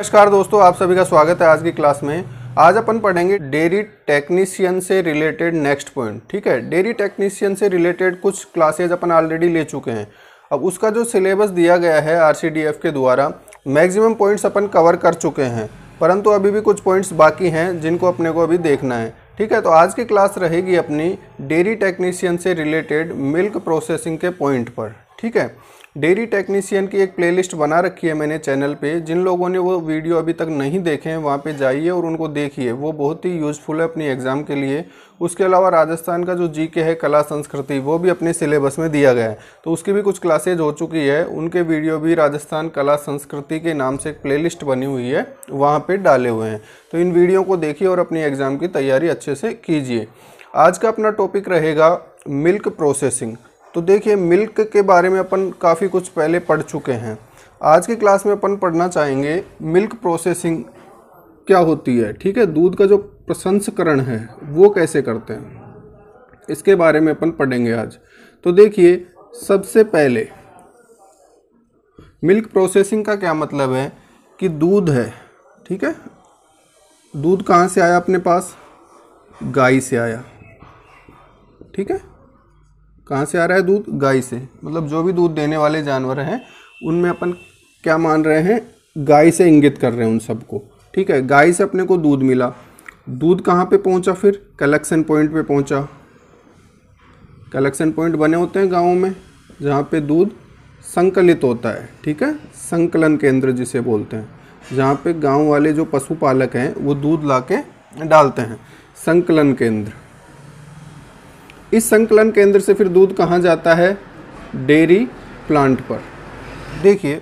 नमस्कार दोस्तों आप सभी का स्वागत है आज की क्लास में आज अपन पढ़ेंगे डेयरी टेक्नीशियन से रिलेटेड नेक्स्ट पॉइंट ठीक है डेयरी टेक्नीशियन से रिलेटेड कुछ क्लासेज अपन ऑलरेडी ले चुके हैं अब उसका जो सिलेबस दिया गया है आर के द्वारा मैक्सिमम पॉइंट्स अपन कवर कर चुके हैं परंतु अभी भी कुछ पॉइंट्स बाकी हैं जिनको अपने को अभी देखना है ठीक है तो आज की क्लास रहेगी अपनी डेयरी टेक्नीशियन से रिलेटेड मिल्क प्रोसेसिंग के पॉइंट पर ठीक है डेयरी टेक्नीसियन की एक प्लेलिस्ट बना रखी है मैंने चैनल पे जिन लोगों ने वो वीडियो अभी तक नहीं देखे हैं वहाँ पे जाइए और उनको देखिए वो बहुत ही यूज़फुल है अपनी एग्ज़ाम के लिए उसके अलावा राजस्थान का जो जीके है कला संस्कृति वो भी अपने सिलेबस में दिया गया है तो उसकी भी कुछ क्लासेज हो चुकी है उनके वीडियो भी राजस्थान कला संस्कृति के नाम से एक प्ले बनी हुई है वहाँ पर डाले हुए हैं तो इन वीडियो को देखिए और अपनी एग्ज़ाम की तैयारी अच्छे से कीजिए आज का अपना टॉपिक रहेगा मिल्क प्रोसेसिंग तो देखिए मिल्क के बारे में अपन काफ़ी कुछ पहले पढ़ चुके हैं आज की क्लास में अपन पढ़ना चाहेंगे मिल्क प्रोसेसिंग क्या होती है ठीक है दूध का जो प्रसंस्करण है वो कैसे करते हैं इसके बारे में अपन पढ़ेंगे आज तो देखिए सबसे पहले मिल्क प्रोसेसिंग का क्या मतलब है कि दूध है ठीक है दूध कहाँ से आया अपने पास गाय से आया ठीक है कहाँ से आ रहा है दूध गाय से मतलब जो भी दूध देने वाले जानवर हैं उनमें अपन क्या मान रहे हैं गाय से इंगित कर रहे हैं उन सबको ठीक है गाय से अपने को दूध मिला दूध कहाँ पे पहुँचा फिर कलेक्शन पॉइंट पे पहुँचा कलेक्शन पॉइंट बने होते हैं गाँव में जहाँ पे दूध संकलित होता है ठीक है संकलन केंद्र जिसे बोलते हैं जहाँ पे गाँव वाले जो पशुपालक हैं वो दूध ला के डालते हैं संकलन केंद्र इस संकलन केंद्र से फिर दूध कहाँ जाता है डेयरी प्लांट पर देखिए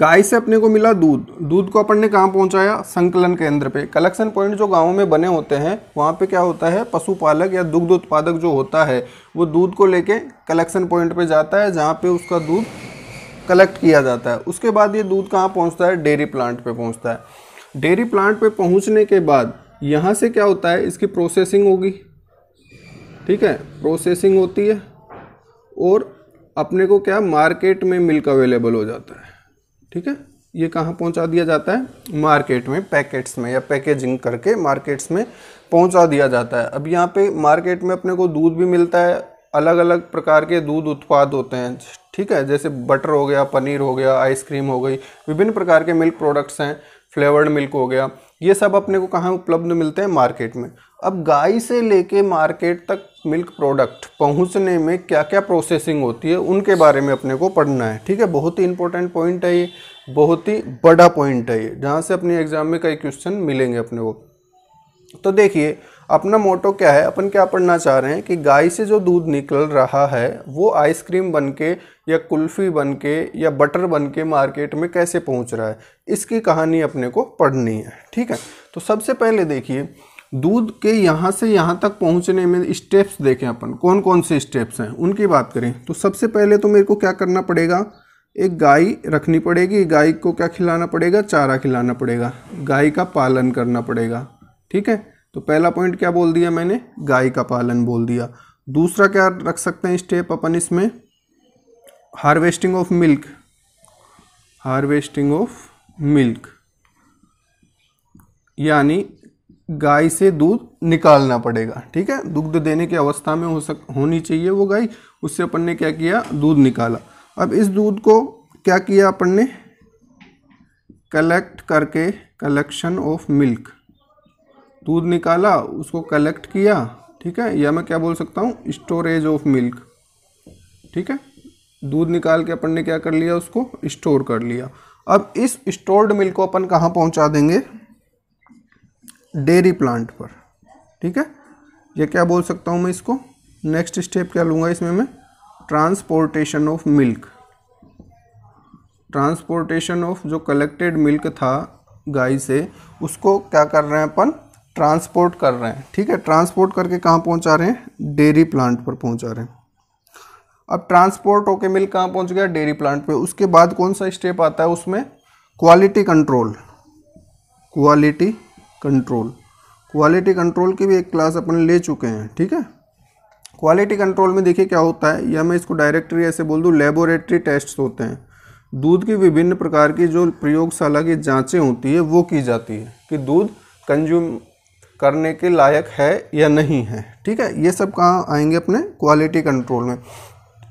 गाय से अपने को मिला दूध दूध को अपन ने कहाँ पहुँचाया संकलन केंद्र पे कलेक्शन पॉइंट जो गाँव में बने होते हैं वहाँ पे क्या होता है पशुपालक या दुग्ध उत्पादक जो होता है वो दूध को लेके कलेक्शन पॉइंट पे जाता है जहाँ पे उसका दूध कलेक्ट किया जाता है उसके बाद ये दूध कहाँ पहुँचता है डेयरी प्लांट पर पहुँचता है डेयरी प्लांट पर पहुँचने के बाद यहाँ से क्या होता है इसकी प्रोसेसिंग होगी ठीक है प्रोसेसिंग होती है और अपने को क्या मार्केट में मिल्क अवेलेबल हो जाता है ठीक है ये कहाँ पहुँचा दिया जाता है मार्केट में पैकेट्स में या पैकेजिंग करके मार्केट्स में पहुँचा दिया जाता है अब यहाँ पे मार्केट में अपने को दूध भी मिलता है अलग अलग प्रकार के दूध उत्पाद होते हैं ठीक है जैसे बटर हो गया पनीर हो गया आइसक्रीम हो गई विभिन्न प्रकार के मिल्क प्रोडक्ट्स हैं फ्लेवर्ड मिल्क हो गया ये सब अपने को कहाँ उपलब्ध मिलते हैं मार्केट में अब गाय से लेके मार्केट तक मिल्क प्रोडक्ट पहुंचने में क्या क्या प्रोसेसिंग होती है उनके बारे में अपने को पढ़ना है ठीक है बहुत ही इंपॉर्टेंट पॉइंट है ये बहुत ही बड़ा पॉइंट है ये जहाँ से अपने एग्जाम में कई क्वेश्चन मिलेंगे अपने को तो देखिए अपना मोटो क्या है अपन क्या पढ़ना चाह रहे हैं कि गाय से जो दूध निकल रहा है वो आइसक्रीम बन के या कुल्फ़ी बन के या बटर बन के मार्केट में कैसे पहुंच रहा है इसकी कहानी अपने को पढ़नी है ठीक है तो सबसे पहले देखिए दूध के यहाँ से यहाँ तक पहुँचने में स्टेप्स देखें अपन कौन कौन से स्टेप्स हैं उनकी बात करें तो सबसे पहले तो मेरे को क्या करना पड़ेगा एक गाय रखनी पड़ेगी गाय को क्या खिलाना पड़ेगा चारा खिलाना पड़ेगा गाय का पालन करना पड़ेगा ठीक है तो पहला पॉइंट क्या बोल दिया मैंने गाय का पालन बोल दिया दूसरा क्या रख सकते हैं स्टेप अपन इसमें harvesting of milk harvesting of milk यानी गाय से दूध निकालना पड़ेगा ठीक है दुग्ध देने की अवस्था में हो सक होनी चाहिए वो गाय उससे अपन ने क्या किया दूध निकाला अब इस दूध को क्या किया अपन ने कलेक्ट करके कलेक्शन ऑफ मिल्क दूध निकाला उसको कलेक्ट किया ठीक है या मैं क्या बोल सकता हूँ स्टोरेज ऑफ मिल्क ठीक है दूध निकाल के अपन ने क्या कर लिया उसको स्टोर कर लिया अब इस स्टोर्ड मिल्क को अपन कहाँ पहुँचा देंगे डेयरी प्लांट पर ठीक है ये क्या बोल सकता हूँ मैं इसको नेक्स्ट स्टेप क्या लूँगा इसमें मैं transportation of milk transportation of जो कलेक्टेड मिल्क था गाय से उसको क्या कर रहे हैं अपन ट्रांसपोर्ट कर रहे हैं ठीक है ट्रांसपोर्ट करके कहाँ पहुँचा रहे हैं डेयरी प्लांट पर पहुँचा रहे हैं अब ट्रांसपोर्ट होके मिल कहाँ पहुँच गया डेयरी प्लांट पे उसके बाद कौन सा स्टेप आता है उसमें quality control quality control quality control की भी एक क्लास अपन ले चुके हैं ठीक है क्वालिटी कंट्रोल में देखिए क्या होता है या मैं इसको डायरेक्टरी ऐसे बोल दूँ लेबोरेटरी टेस्ट होते हैं दूध की विभिन्न प्रकार की जो प्रयोगशाला की जाँचें होती है वो की जाती है कि दूध कंज्यूम करने के लायक है या नहीं है ठीक है ये सब कहाँ आएंगे अपने क्वालिटी कंट्रोल में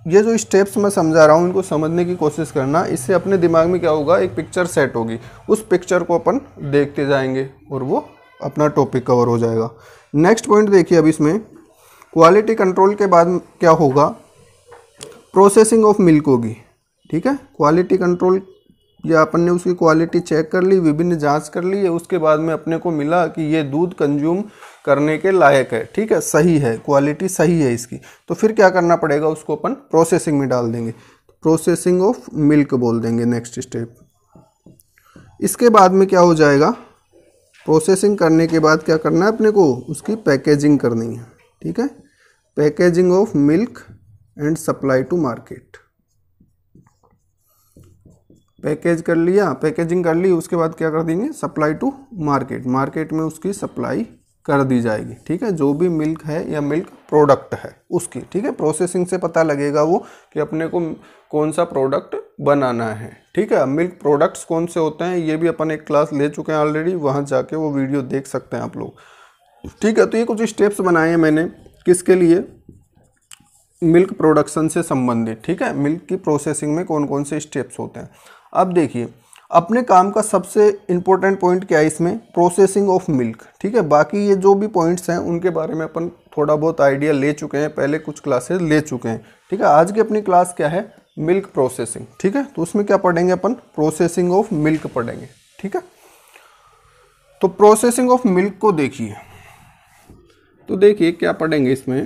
ये जो स्टेप्स मैं समझा रहा हूँ इनको समझने की कोशिश करना इससे अपने दिमाग में क्या होगा एक पिक्चर सेट होगी उस पिक्चर को अपन देखते जाएंगे और वो अपना टॉपिक कवर हो जाएगा नेक्स्ट पॉइंट देखिए अब इसमें क्वालिटी कंट्रोल के बाद क्या होगा प्रोसेसिंग ऑफ मिल्क होगी ठीक है क्वालिटी कंट्रोल या अपन ने उसकी क्वालिटी चेक कर ली विभिन्न जांच कर ली है उसके बाद में अपने को मिला कि ये दूध कंज्यूम करने के लायक है ठीक है सही है क्वालिटी सही है इसकी तो फिर क्या करना पड़ेगा उसको अपन प्रोसेसिंग में डाल देंगे प्रोसेसिंग ऑफ मिल्क बोल देंगे नेक्स्ट स्टेप इसके बाद में क्या हो जाएगा प्रोसेसिंग करने के बाद क्या करना है अपने को उसकी पैकेजिंग करनी है ठीक है packaging of milk and supply to market package कर लिया पैकेजिंग कर ली उसके बाद क्या कर देंगे सप्लाई टू मार्केट मार्केट में उसकी सप्लाई कर दी जाएगी ठीक है जो भी मिल्क है या मिल्क प्रोडक्ट है उसकी ठीक है प्रोसेसिंग से पता लगेगा वो कि अपने को कौन सा प्रोडक्ट बनाना है ठीक है मिल्क प्रोडक्ट्स कौन से होते हैं ये भी अपन एक क्लास ले चुके हैं ऑलरेडी वहाँ जाके वो वीडियो देख सकते हैं आप लोग ठीक है तो ये कुछ स्टेप्स बनाए हैं मैंने किसके लिए मिल्क प्रोडक्शन से संबंधित ठीक है मिल्क की प्रोसेसिंग में कौन कौन से स्टेप्स होते हैं अब देखिए अपने काम का सबसे इम्पोर्टेंट पॉइंट क्या है इसमें प्रोसेसिंग ऑफ मिल्क ठीक है बाकी ये जो भी पॉइंट्स हैं उनके बारे में अपन थोड़ा बहुत आइडिया ले चुके हैं पहले कुछ क्लासेस ले चुके हैं ठीक है आज की अपनी क्लास क्या है मिल्क प्रोसेसिंग ठीक है तो उसमें क्या पढ़ेंगे अपन प्रोसेसिंग ऑफ मिल्क पढ़ेंगे ठीक है तो प्रोसेसिंग ऑफ मिल्क को देखिए तो देखिए क्या पढ़ेंगे इसमें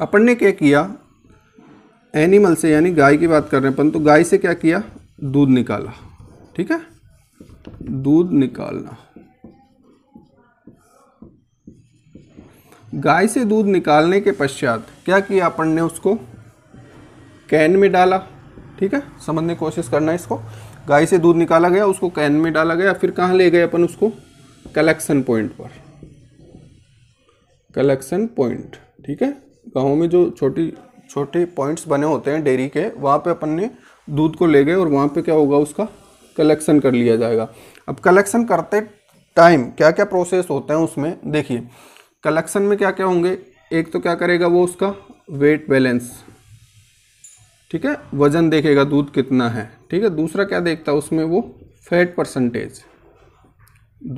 अपन ने क्या किया एनिमल से यानी गाय की बात कर रहे हैं परंतु तो गाय से क्या किया दूध निकाला ठीक है दूध निकालना गाय से दूध निकालने के पश्चात क्या किया अपन ने उसको कैन में डाला ठीक है समझने की कोशिश करना है इसको गाय से दूध निकाला गया उसको कैन में डाला गया फिर कहाँ ले गए अपन उसको कलेक्शन पॉइंट पर कलेक्शन पॉइंट ठीक है गाँव में जो छोटी छोटे पॉइंट्स बने होते हैं डेयरी के वहाँ पे अपन ने दूध को ले गए और वहाँ पे क्या होगा उसका कलेक्शन कर लिया जाएगा अब कलेक्शन करते टाइम क्या क्या प्रोसेस होते हैं उसमें देखिए कलेक्शन में क्या क्या होंगे एक तो क्या करेगा वो उसका वेट बैलेंस ठीक है वजन देखेगा दूध कितना है ठीक है दूसरा क्या देखता है उसमें वो फैट परसेंटेज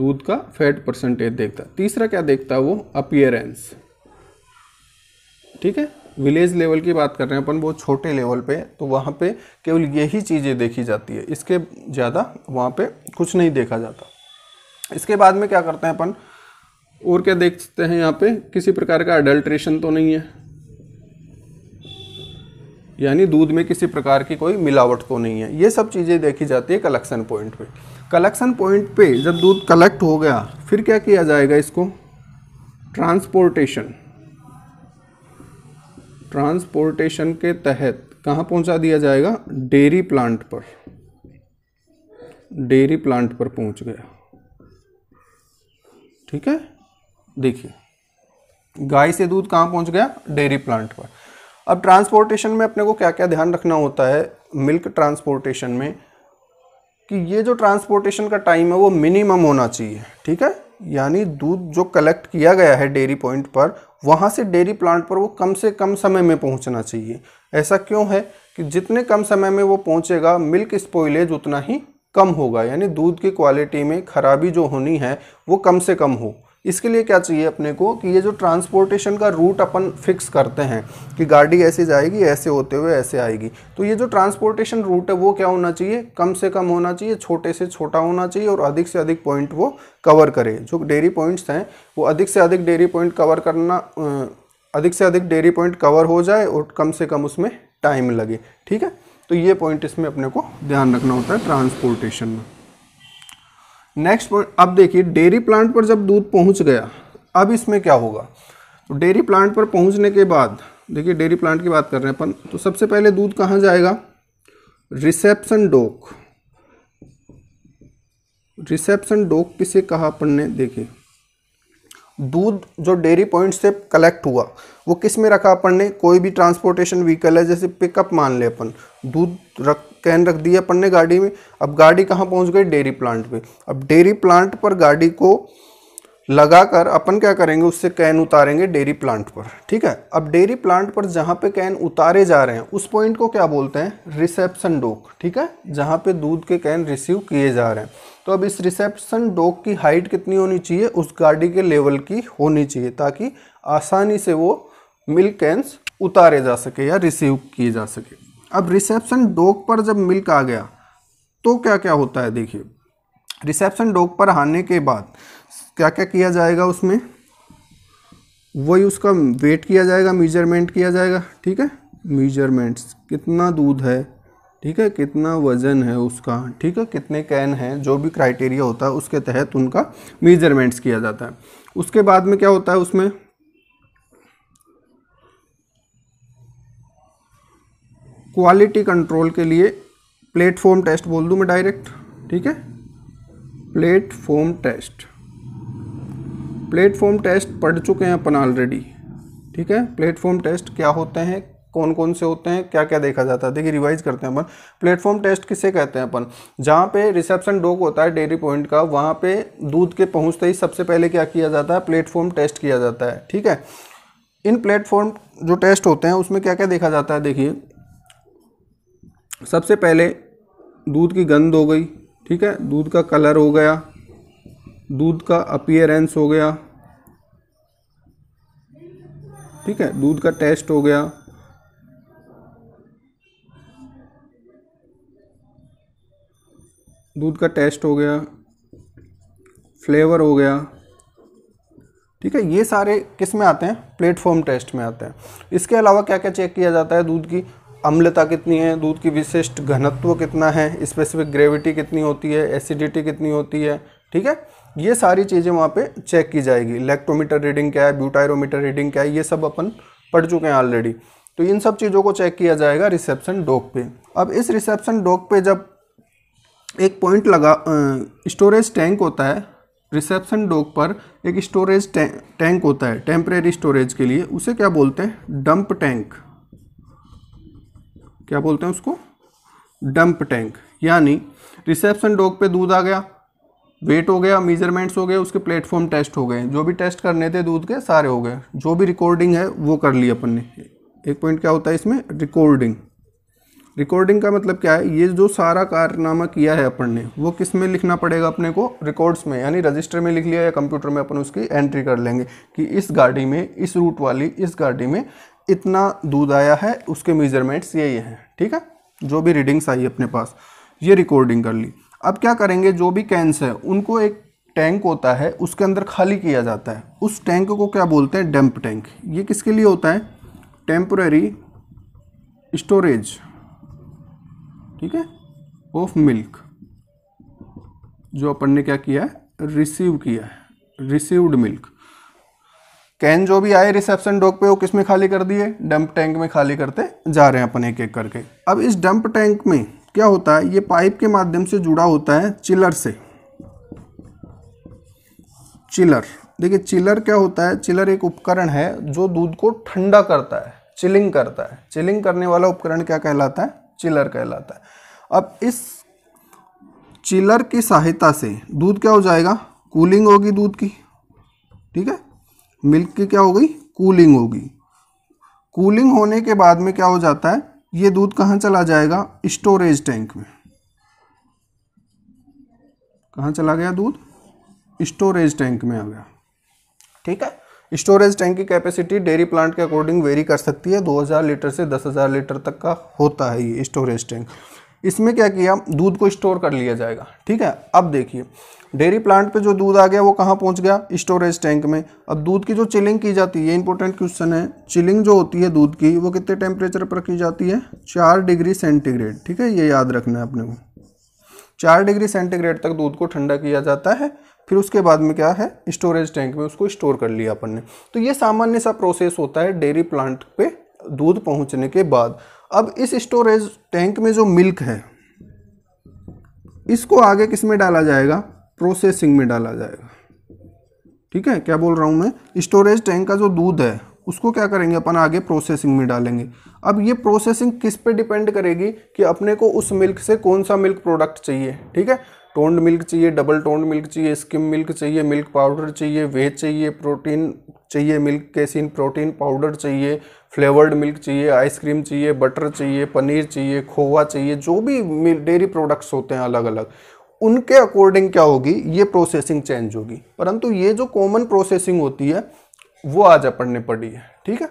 दूध का फैट परसेंटेज देखता है तीसरा क्या देखता है वो अपियरेंस ठीक है विलेज लेवल की बात कर रहे हैं अपन बहुत छोटे लेवल पे तो वहाँ पे केवल यही चीज़ें देखी जाती है इसके ज़्यादा वहाँ पे कुछ नहीं देखा जाता इसके बाद में क्या करते हैं अपन और क्या देखते हैं यहाँ पे किसी प्रकार का अडल्ट्रेशन तो नहीं है यानी दूध में किसी प्रकार की कोई मिलावट तो नहीं है ये सब चीज़ें देखी जाती है कलेक्शन पॉइंट पर कलेक्शन पॉइंट पर जब दूध कलेक्ट हो गया फिर क्या किया जाएगा इसको ट्रांसपोर्टेशन ट्रांसपोर्टेशन के तहत कहाँ पहुँचा दिया जाएगा डेयरी प्लांट पर डेयरी प्लांट पर पहुँच गया ठीक है देखिए गाय से दूध कहाँ पहुँच गया डेयरी प्लांट पर अब ट्रांसपोर्टेशन में अपने को क्या क्या ध्यान रखना होता है मिल्क ट्रांसपोर्टेशन में कि ये जो ट्रांसपोर्टेशन का टाइम है वो मिनिमम होना चाहिए ठीक है यानी दूध जो कलेक्ट किया गया है डेयरी पॉइंट पर वहाँ से डेयरी प्लांट पर वो कम से कम समय में पहुँचना चाहिए ऐसा क्यों है कि जितने कम समय में वो पहुँचेगा मिल्क स्पॉयलेज उतना ही कम होगा यानी दूध की क्वालिटी में खराबी जो होनी है वो कम से कम हो इसके लिए क्या चाहिए अपने को कि ये जो ट्रांसपोर्टेशन का रूट अपन फिक्स करते हैं कि गाड़ी ऐसे जाएगी ऐसे होते हुए ऐसे आएगी तो ये जो ट्रांसपोर्टेशन रूट है वो क्या होना चाहिए कम से कम होना चाहिए छोटे से छोटा होना चाहिए और अधिक से अधिक पॉइंट वो कवर करे जो डेयरी पॉइंट्स हैं वो अधिक से अधिक डेयरी पॉइंट कवर करना अधिक से अधिक डेयरी पॉइंट कवर हो जाए और कम से कम उसमें टाइम लगे ठीक है तो ये पॉइंट इसमें अपने को ध्यान रखना होता है ट्रांसपोर्टेशन में नेक्स्ट पॉइंट अब देखिए डेयरी प्लांट पर जब दूध पहुंच गया अब इसमें क्या होगा तो डेयरी प्लांट पर पहुंचने के बाद देखिए डेयरी प्लांट की बात कर रहे हैं अपन तो सबसे पहले दूध कहाँ जाएगा रिसेप्शन डोक रिसेप्शन डोक किसे कहा अपन ने देखिए दूध जो डेयरी पॉइंट से कलेक्ट हुआ वो किस में रखा अपन ने कोई भी ट्रांसपोर्टेशन व्हीकल है जैसे पिकअप मान ले अपन दूध रख कैन रख दिया अपन ने गाड़ी में अब गाड़ी कहाँ पहुँच गई डेयरी प्लांट पे अब डेयरी प्लांट पर गाड़ी को लगाकर अपन क्या करेंगे उससे कैन उतारेंगे डेयरी प्लांट पर ठीक है अब डेयरी प्लांट पर जहाँ पे कैन उतारे जा रहे हैं उस पॉइंट को क्या बोलते हैं रिसेप्शन डोक ठीक है जहाँ पे दूध के कैन रिसीव किए जा रहे हैं तो अब इस रिसेप्शन डॉग की हाइट कितनी होनी चाहिए उस गाड़ी के लेवल की होनी चाहिए ताकि आसानी से वो मिल्क कैंस उतारे जा सके या रिसीव किए जा सके अब रिसेप्शन डॉग पर जब मिल्क आ गया तो क्या क्या होता है देखिए रिसेप्शन डॉग पर आने के बाद क्या क्या किया जाएगा उसमें वही उसका वेट किया जाएगा मेजरमेंट किया जाएगा ठीक है मेजरमेंट्स कितना दूध है ठीक है कितना वज़न है उसका ठीक है कितने कैन है जो भी क्राइटेरिया होता है उसके तहत उनका मेजरमेंट्स किया जाता है उसके बाद में क्या होता है उसमें क्वालिटी कंट्रोल के लिए प्लेटफॉर्म टेस्ट बोल दूं मैं डायरेक्ट ठीक है प्लेटफॉर्म टेस्ट प्लेटफॉर्म टेस्ट पढ़ चुके हैं अपन ऑलरेडी ठीक है प्लेटफॉर्म टेस्ट क्या होते हैं कौन कौन से होते हैं क्या क्या देखा जाता है देखिए रिवाइज करते हैं अपन प्लेटफॉर्म टेस्ट किसे कहते हैं अपन जहाँ पे रिसेप्शन डॉग होता है डेयरी पॉइंट का वहाँ पे दूध के पहुँचते ही सबसे पहले क्या किया जाता है प्लेटफॉर्म टेस्ट किया जाता है ठीक है इन प्लेटफॉर्म जो टेस्ट होते हैं उसमें क्या क्या देखा जाता है देखिए सबसे पहले दूध की गंध हो गई ठीक है दूध का कलर हो गया दूध का अपियरेंस हो गया ठीक है दूध का टेस्ट हो गया दूध का टेस्ट हो गया फ्लेवर हो गया ठीक है ये सारे किस में आते हैं प्लेटफॉर्म टेस्ट में आते हैं इसके अलावा क्या क्या चेक किया जाता है दूध की अम्लता कितनी है दूध की विशिष्ट घनत्व कितना है स्पेसिफिक ग्रेविटी कितनी होती है एसिडिटी कितनी होती है ठीक है ये सारी चीज़ें वहाँ पे चेक की जाएगी इलेक्ट्रोमीटर रीडिंग क्या है ब्यूटायरोमीटर रीडिंग क्या है ये सब अपन पढ़ चुके हैं ऑलरेडी तो इन सब चीज़ों को चेक किया जाएगा रिसेप्शन डॉग पे अब इस रिसेप्शन डॉग पे जब एक पॉइंट लगा स्टोरेज टैंक होता है रिसेप्शन डॉक पर एक स्टोरेज टैंक होता है टेम्परेरी स्टोरेज के लिए उसे क्या बोलते हैं डंप टैंक क्या बोलते हैं उसको डंप टैंक यानी रिसेप्शन डॉक पे दूध आ गया वेट हो गया मेजरमेंट्स हो गए उसके प्लेटफॉर्म टेस्ट हो गए जो भी टेस्ट करने थे दूध के सारे हो गए जो भी रिकॉर्डिंग है वो कर ली अपन ने एक पॉइंट क्या होता है इसमें रिकॉर्डिंग रिकॉर्डिंग का मतलब क्या है ये जो सारा कारनामा किया है अपन ने वो किस में लिखना पड़ेगा अपने को रिकॉर्ड्स में यानी रजिस्टर में लिख लिया या कंप्यूटर में अपन उसकी एंट्री कर लेंगे कि इस गाड़ी में इस रूट वाली इस गाड़ी में इतना दूध आया है उसके मेजरमेंट्स ये हैं ठीक है जो भी रीडिंग्स आई अपने पास ये रिकॉर्डिंग कर ली अब क्या करेंगे जो भी कैंस है उनको एक टैंक होता है उसके अंदर खाली किया जाता है उस टैंक को क्या बोलते हैं डंप टैंक ये किसके लिए होता है टेम्प्रेरी स्टोरेज ठीक है ऑफ मिल्क जो अपन ने क्या किया है रिसीव किया है रिसीव्ड मिल्क कैन जो भी आए रिसेप्शन डॉक पे वो किस में खाली कर दिए डंप टैंक में खाली करते जा रहे हैं अपन एक एक करके अब इस डंप टैंक में क्या होता है ये पाइप के माध्यम से जुड़ा होता है चिलर से चिलर देखिए चिलर क्या होता है चिलर एक उपकरण है जो दूध को ठंडा करता है चिलिंग करता है चिलिंग करने वाला उपकरण क्या कहलाता है चिलर कहलाता है अब इस चिलर की सहायता से दूध क्या हो जाएगा कूलिंग होगी दूध की ठीक है मिल्क की क्या हो गई कूलिंग होगी कूलिंग होने के बाद में क्या हो जाता है ये दूध कहाँ चला जाएगा स्टोरेज टैंक में कहाँ चला गया दूध स्टोरेज टैंक में आ गया ठीक है स्टोरेज टैंक की कैपेसिटी डेयरी प्लांट के अकॉर्डिंग वेरी कर सकती है 2000 लीटर से 10000 लीटर तक का होता है ये स्टोरेज टैंक इसमें क्या किया दूध को स्टोर कर लिया जाएगा ठीक है अब देखिए डेयरी प्लांट पे जो दूध आ गया वो कहाँ पहुँच गया स्टोरेज टैंक में अब दूध की जो चिलिंग की जाती है ये इंपॉर्टेंट क्वेश्चन है चिलिंग जो होती है दूध की वो कितने टेम्परेचर पर की जाती है चार डिग्री सेंटीग्रेड ठीक है ये याद रखना है अपने को चार डिग्री सेंटीग्रेड तक दूध को ठंडा किया जाता है फिर उसके बाद में क्या है स्टोरेज टैंक में उसको स्टोर कर लिया अपन ने तो ये सामान्य सा प्रोसेस होता है डेयरी प्लांट पे दूध पहुंचने के बाद अब इस स्टोरेज टैंक में जो मिल्क है इसको आगे किस में डाला जाएगा प्रोसेसिंग में डाला जाएगा ठीक है क्या बोल रहा हूँ मैं स्टोरेज टैंक का जो दूध है उसको क्या करेंगे अपन आगे प्रोसेसिंग में डालेंगे अब ये प्रोसेसिंग किस पे डिपेंड करेगी कि अपने को उस मिल्क से कौन सा मिल्क प्रोडक्ट चाहिए ठीक है टोंड मिल्क चाहिए डबल टोन्ड मिल्क चाहिए स्किम मिल्क चाहिए मिल्क पाउडर चाहिए वेज चाहिए प्रोटीन चाहिए मिल्क कैसिन प्रोटीन पाउडर चाहिए फ्लेवर्ड मिल्क चाहिए आइसक्रीम चाहिए बटर चाहिए पनीर चाहिए खोवा चाहिए जो भी डेयरी प्रोडक्ट्स होते हैं अलग अलग उनके अकॉर्डिंग क्या होगी ये प्रोसेसिंग चेंज होगी परंतु ये जो कॉमन प्रोसेसिंग होती है वो आज अपन ने पड़ी है ठीक है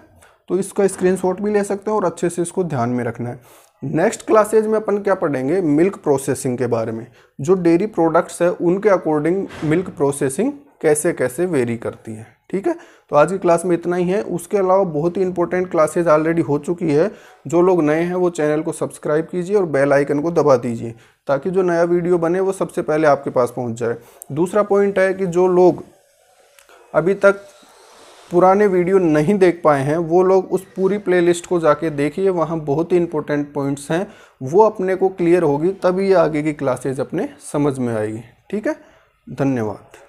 तो इसका स्क्रीनशॉट भी ले सकते हैं और अच्छे से इसको ध्यान में रखना है नेक्स्ट क्लासेज में अपन क्या पढ़ेंगे मिल्क प्रोसेसिंग के बारे में जो डेयरी प्रोडक्ट्स है उनके अकॉर्डिंग मिल्क प्रोसेसिंग कैसे कैसे वेरी करती है ठीक है तो आज की क्लास में इतना ही है उसके अलावा बहुत ही इंपॉर्टेंट क्लासेज ऑलरेडी हो चुकी है जो लोग नए हैं वो चैनल को सब्सक्राइब कीजिए और बेल आइकन को दबा दीजिए ताकि जो नया वीडियो बने वो सबसे पहले आपके पास पहुंच जाए दूसरा पॉइंट है कि जो लोग अभी तक पुराने वीडियो नहीं देख पाए हैं वो लोग उस पूरी प्लेलिस्ट को जाके देखिए वहाँ बहुत ही इंपॉर्टेंट पॉइंट्स हैं वो अपने को क्लियर होगी तभी आगे की क्लासेज अपने समझ में आएगी ठीक है धन्यवाद